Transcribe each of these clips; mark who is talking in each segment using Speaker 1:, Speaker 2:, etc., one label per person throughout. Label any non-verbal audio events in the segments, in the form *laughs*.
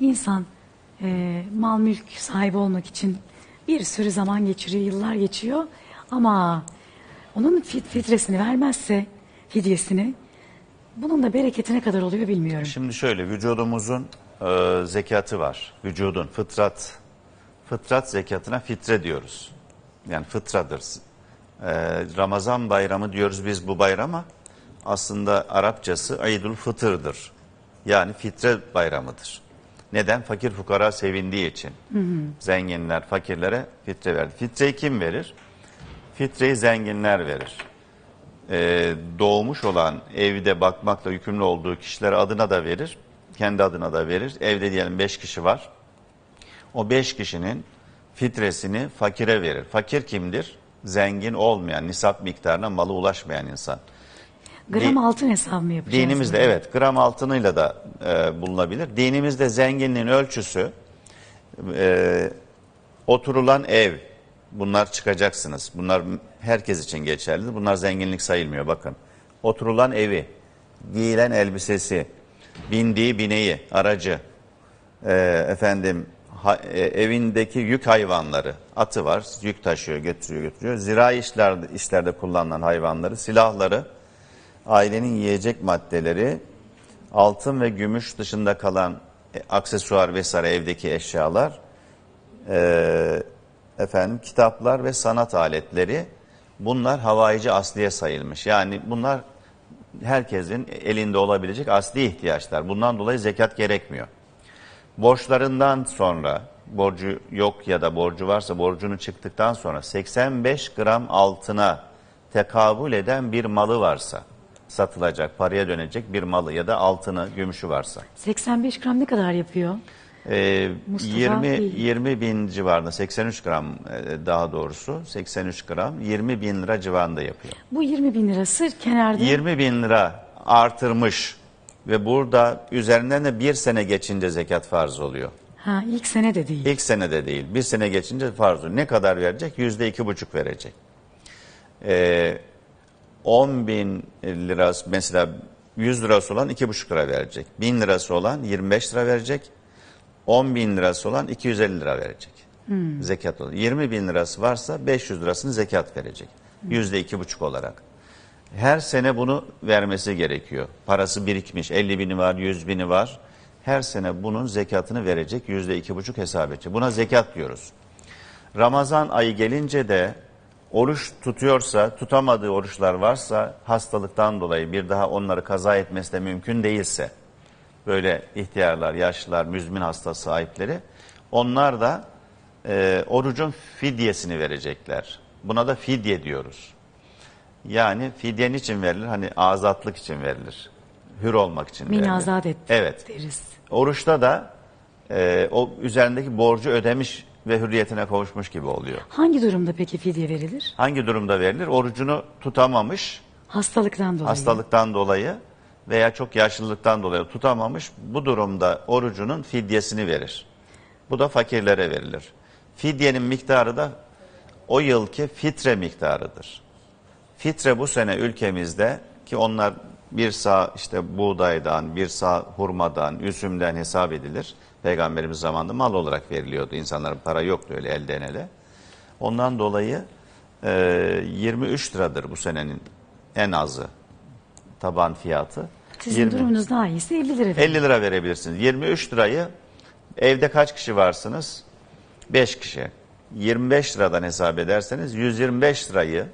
Speaker 1: insan e, mal mülk sahibi olmak için bir sürü zaman geçiriyor, yıllar geçiyor ama onun fit fitresini vermezse hediyesini bunun da bereketine kadar oluyor bilmiyorum. Şimdi
Speaker 2: şöyle vücudumuzun e, zekatı var. Vücudun fıtrat fıtrat zekatına fitre diyoruz. Yani fıtradır. E, Ramazan bayramı diyoruz biz bu bayrama. Aslında Arapçası Aydül Fıtır'dır. Yani fitre bayramıdır. Neden? Fakir fukara sevindiği için. Hı hı. Zenginler fakirlere fitre verdi. Fitreyi kim verir? Fitreyi zenginler verir. Ee, doğmuş olan evde bakmakla yükümlü olduğu kişiler adına da verir. Kendi adına da verir. Evde diyelim beş kişi var. O beş kişinin fitresini fakire verir. Fakir kimdir? Zengin olmayan, nisap miktarına malı ulaşmayan insan.
Speaker 1: Gram Di altın hesabı mı yapacağız? Dinimizde mi? evet
Speaker 2: gram altınıyla da e, bulunabilir. Dinimizde zenginliğin ölçüsü e, oturulan ev. Bunlar çıkacaksınız. Bunlar herkes için geçerli. Bunlar zenginlik sayılmıyor bakın. Oturulan evi, giyilen elbisesi, bindiği bineği, aracı, e, efendim ha, e, evindeki yük hayvanları, atı var, yük taşıyor, götürüyor, götürüyor. Zirai işlerde, işlerde kullanılan hayvanları, silahları, ailenin yiyecek maddeleri, altın ve gümüş dışında kalan e, aksesuar vesaire evdeki eşyalar, e, efendim kitaplar ve sanat aletleri bunlar havayici asliye sayılmış. Yani bunlar herkesin elinde olabilecek asli ihtiyaçlar. Bundan dolayı zekat gerekmiyor. Borçlarından sonra borcu yok ya da borcu varsa borcunu çıktıktan sonra 85 gram altına tekabül eden bir malı varsa satılacak, paraya dönecek bir malı ya da altını, gümüşü varsa.
Speaker 1: 85 gram ne kadar yapıyor?
Speaker 2: Ee, 20 20 bin civarında 83 gram e, daha doğrusu 83 gram 20 bin lira civarında yapıyor.
Speaker 1: Bu 20 bin lirası kenarda
Speaker 2: 20 bin lira artırmış ve burada üzerinden de bir sene geçince zekat farz oluyor. ha ilk sene de değil. İlk sene de değil bir sene geçince farz oluyor. Ne kadar verecek? Yüzde iki buçuk verecek. Ee, 10 bin lirası mesela 100 lirası olan 2,5 lira verecek. 1000 lirası olan 25 lira verecek. 10 bin lirası olan 250 lira verecek. Hmm. Zekat olur. 20 bin lirası varsa 500 lirasını zekat verecek. Hmm. Yüzde iki buçuk olarak. Her sene bunu vermesi gerekiyor. Parası birikmiş. 50 bini var, 100 bini var. Her sene bunun zekatını verecek. Yüzde iki buçuk hesap edecek. Buna zekat diyoruz. Ramazan ayı gelince de oruç tutuyorsa, tutamadığı oruçlar varsa hastalıktan dolayı bir daha onları kaza etmesi de mümkün değilse böyle ihtiyarlar, yaşlılar, müzmin hasta sahipleri onlar da e, orucun fidyesini verecekler. Buna da fidye diyoruz. Yani fidyen için verilir? Hani azatlık için verilir. Hür olmak için Min verilir. azat et evet. deriz. Oruçta da e, o üzerindeki borcu ödemiş ve hürriyetine kavuşmuş gibi oluyor.
Speaker 1: Hangi durumda peki fidye verilir?
Speaker 2: Hangi durumda verilir? Orucunu tutamamış, Hastalıktan dolayı. hastalıktan dolayı veya çok yaşlılıktan dolayı tutamamış bu durumda orucunun fidyesini verir. Bu da fakirlere verilir. Fidyenin miktarı da o yılki fitre miktarıdır. Fitre bu sene ülkemizde ki onlar bir sağ işte buğdaydan, bir sağ hurmadan, üzümden hesap edilir. Peygamberimiz zamanında mal olarak veriliyordu. İnsanların para yoktu öyle elden ele. Ondan dolayı e, 23 liradır bu senenin en azı taban fiyatı. Sizin 20, durumunuz daha iyisi 50 lira verin. 50 lira verebilirsiniz. 23 lirayı evde kaç kişi varsınız? 5 kişi. 25 liradan hesap ederseniz 125 lirayı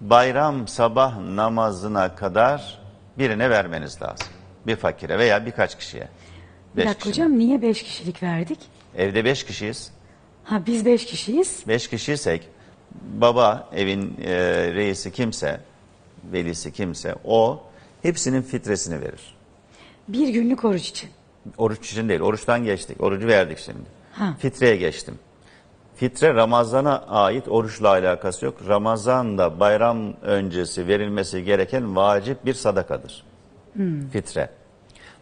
Speaker 2: bayram sabah namazına kadar birine vermeniz lazım. Bir fakire veya birkaç kişiye. Bir Beş dakika kişinin.
Speaker 1: hocam niye beş kişilik verdik?
Speaker 2: Evde beş kişiyiz. Ha biz beş kişiyiz. Beş kişiysek baba evin e, reisi kimse, velisi kimse o hepsinin fitresini verir. Bir günlük oruç için. Oruç için değil oruçtan geçtik orucu verdik şimdi. Ha. Fitreye geçtim. Fitre Ramazan'a ait oruçla alakası yok. Ramazan da bayram öncesi verilmesi gereken vacip bir sadakadır. Hmm. Fitre.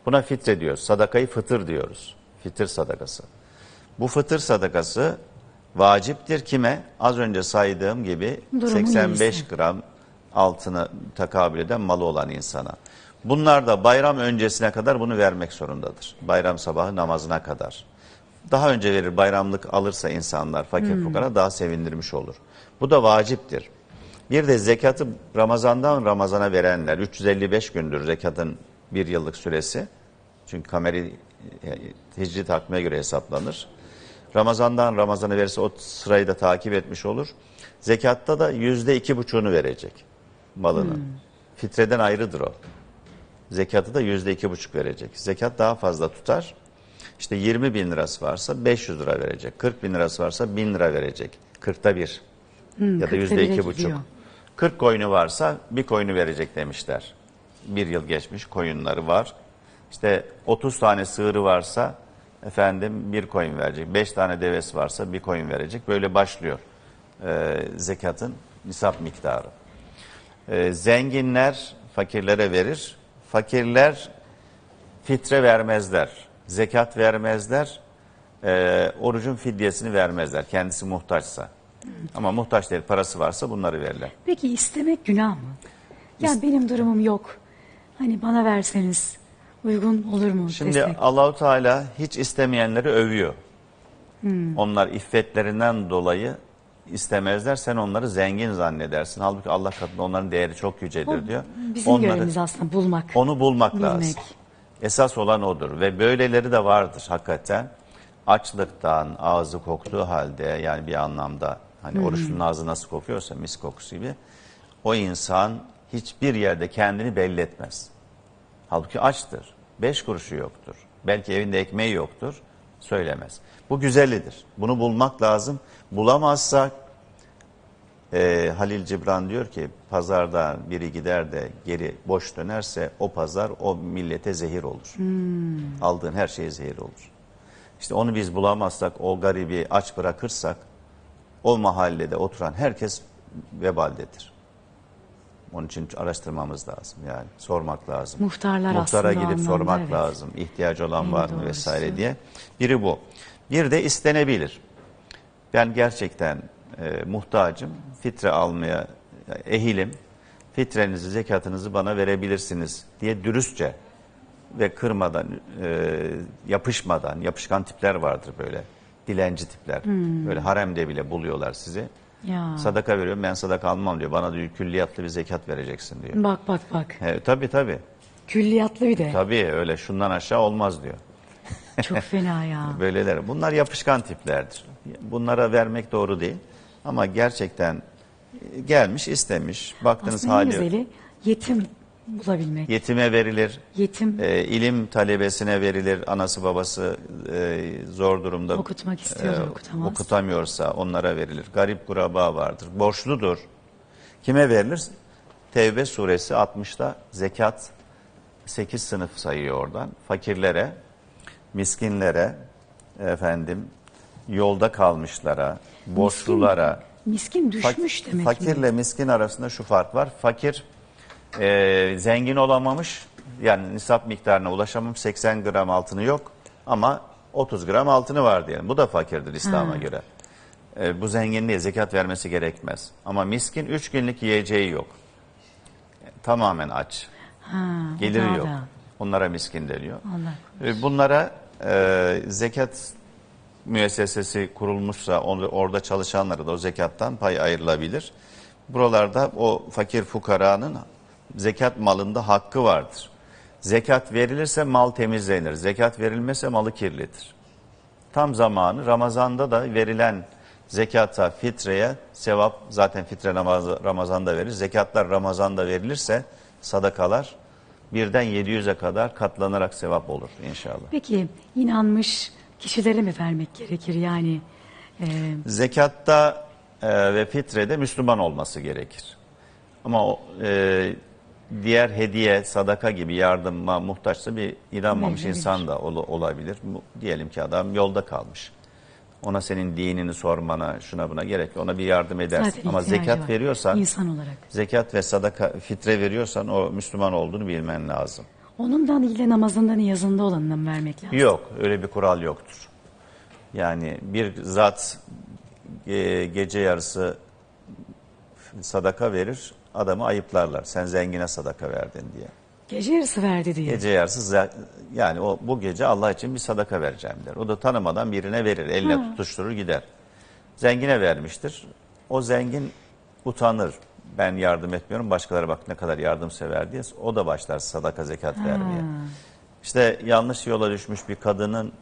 Speaker 2: Buna fitre diyoruz. Sadakayı fıtır diyoruz. Fitir sadakası. Bu fıtır sadakası vaciptir kime? Az önce saydığım gibi Durumun 85 iyisi. gram altına takabül eden malı olan insana. Bunlar da bayram öncesine kadar bunu vermek zorundadır. Bayram sabahı namazına kadar daha önce verir bayramlık alırsa insanlar fakir hmm. fukara daha sevindirmiş olur. Bu da vaciptir. Bir de zekatı Ramazan'dan Ramazan'a verenler 355 gündür zekatın bir yıllık süresi. Çünkü kameri e, hicri takvime göre hesaplanır. Ramazan'dan Ramazan'a verirse o sırayı da takip etmiş olur. Zekatta da yüzde iki buçuğunu verecek malının. Hmm. Fitreden ayrıdır o. Zekatı da yüzde iki buçuk verecek. Zekat daha fazla tutar. İşte 20 bin lirası varsa 500 lira verecek. 40 bin lirası varsa 1000 lira verecek. 40'ta 1 hmm, ya da %2,5. 40 koyunu varsa bir koyunu verecek demişler. Bir yıl geçmiş koyunları var. İşte 30 tane sığırı varsa efendim bir koyun verecek. 5 tane devesi varsa bir koyun verecek. Böyle başlıyor e, zekatın nisap miktarı. E, zenginler fakirlere verir. Fakirler fitre vermezler zekat vermezler, e, orucun fidyesini vermezler kendisi muhtaçsa. Ama muhtaç değil parası varsa bunları verirler.
Speaker 1: Peki istemek günah mı? Ya İst benim durumum yok. Hani bana verseniz uygun olur mu? Şimdi destek?
Speaker 2: Allahu Teala hiç istemeyenleri övüyor. Hmm. Onlar iffetlerinden dolayı istemezler. Sen onları zengin zannedersin. Halbuki Allah katında onların değeri çok yücedir o, diyor. Bizim onları, görevimiz
Speaker 1: aslında bulmak.
Speaker 2: Onu bulmak bilmek. lazım. Esas olan odur ve böyleleri de vardır hakikaten. Açlıktan ağzı koktuğu halde yani bir anlamda hani oruçlunun ağzı nasıl kokuyorsa mis kokusu gibi o insan hiçbir yerde kendini belli etmez. Halbuki açtır. Beş kuruşu yoktur. Belki evinde ekmeği yoktur. Söylemez. Bu güzellidir. Bunu bulmak lazım. Bulamazsak e, Halil Cibran diyor ki pazarda biri gider de geri boş dönerse o pazar o millete zehir olur. Hmm. Aldığın her şeye zehir olur. İşte onu biz bulamazsak o garibi aç bırakırsak o mahallede oturan herkes vebaldedir. Onun için araştırmamız lazım yani sormak lazım. Muhtarlar Muhtara gidip sormak evet. lazım. ihtiyacı olan en var mı doğrusu. vesaire diye. Biri bu. Bir de istenebilir. Ben gerçekten e, muhtacım, fitre almaya e, ehilim, fitrenizi, zekatınızı bana verebilirsiniz diye dürüstçe ve kırmadan, e, yapışmadan, yapışkan tipler vardır böyle, dilenci tipler. Hmm. Böyle haremde bile buluyorlar sizi.
Speaker 1: Ya. Sadaka
Speaker 2: veriyorum ben sadaka almam diyor. Bana diyor külliyatlı bir zekat vereceksin diyor.
Speaker 1: Bak bak bak.
Speaker 2: He, tabii tabii. Külliyatlı bir de. Tabii öyle şundan aşağı olmaz diyor. Çok fena ya. *laughs* Böyleler. Bunlar yapışkan tiplerdir. Bunlara vermek doğru değil. Ama gerçekten e, gelmiş istemiş. Baktınız Aslında hali güzeli
Speaker 1: yetim bulabilmek.
Speaker 2: Yetime verilir. Yetim. E, ilim talebesine verilir. Anası babası e, zor durumda Okutmak istiyor, e, okutamaz. okutamıyorsa onlara verilir. Garip kuraba vardır. Borçludur. Kime verilir? Tevbe suresi 60'ta zekat 8 sınıf sayıyor oradan. Fakirlere, miskinlere, efendim yolda kalmışlara, borçlulara. Miskin düşmüş fak, demek Fakirle mi? miskin arasında şu fark var. Fakir e, zengin olamamış yani nisap miktarına ulaşamam, 80 gram altını yok ama 30 gram altını var diyelim. Bu da fakirdir İslam'a göre. E, bu zenginliğe zekat vermesi gerekmez. Ama miskin 3 günlük yiyeceği yok. E, tamamen aç. Ha, Geliri yok. Da. Onlara miskin deniyor. E, bunlara e, zekat müessesesi kurulmuşsa orada çalışanlara da o zekattan pay ayrılabilir. Buralarda o fakir fukaranın zekat malında hakkı vardır. Zekat verilirse mal temizlenir. Zekat verilmezse malı kirlidir. Tam zamanı Ramazan'da da verilen zekata, fitreye sevap zaten fitre namazı Ramazan'da verir. Zekatlar Ramazan'da verilirse sadakalar birden 700'e kadar katlanarak sevap olur inşallah.
Speaker 1: Peki inanmış kişilere mi vermek gerekir yani? E...
Speaker 2: Zekatta e, ve fitrede Müslüman olması gerekir. Ama o, e, diğer hediye, sadaka gibi yardıma muhtaçsa bir inanmamış Mecbur. insan da ol, olabilir. Diyelim ki adam yolda kalmış. Ona senin dinini sormana, şuna buna gerek Ona bir yardım edersin. Zaten Ama zekat var. veriyorsan, insan olarak. zekat ve sadaka, fitre veriyorsan o Müslüman olduğunu bilmen lazım.
Speaker 1: Onundan ile namazında yazında olanına mı vermek lazım? Yok
Speaker 2: öyle bir kural yoktur. Yani bir zat e, gece yarısı sadaka verir adamı ayıplarlar. Sen zengine sadaka verdin diye.
Speaker 1: Gece yarısı verdi diye. Gece
Speaker 2: yarısı yani o bu gece Allah için bir sadaka vereceğim der. O da tanımadan birine verir. Eline ha. tutuşturur gider. Zengine vermiştir. O zengin utanır ben yardım etmiyorum başkaları bak ne kadar yardımsever diye o da başlar sadaka zekat vermeye. İşte yanlış yola düşmüş bir kadının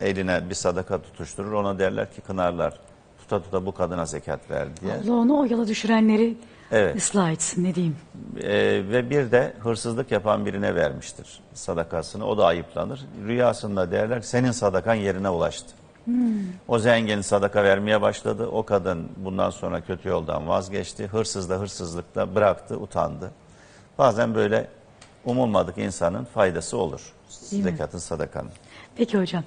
Speaker 2: eline bir sadaka tutuşturur ona derler ki kınarlar tuta tuta bu kadına zekat ver diye.
Speaker 1: Allah onu o yola düşürenleri Evet. ıslah etsin ne diyeyim.
Speaker 2: Ee, ve bir de hırsızlık yapan birine vermiştir sadakasını o da ayıplanır. Rüyasında derler senin sadakan yerine ulaştı. O zengin sadaka vermeye başladı. O kadın bundan sonra kötü yoldan vazgeçti. Hırsız da hırsızlıkta bıraktı, utandı. Bazen böyle umulmadık insanın faydası olur. Değil mi? Zekatın, sadakanın.
Speaker 1: Peki hocam.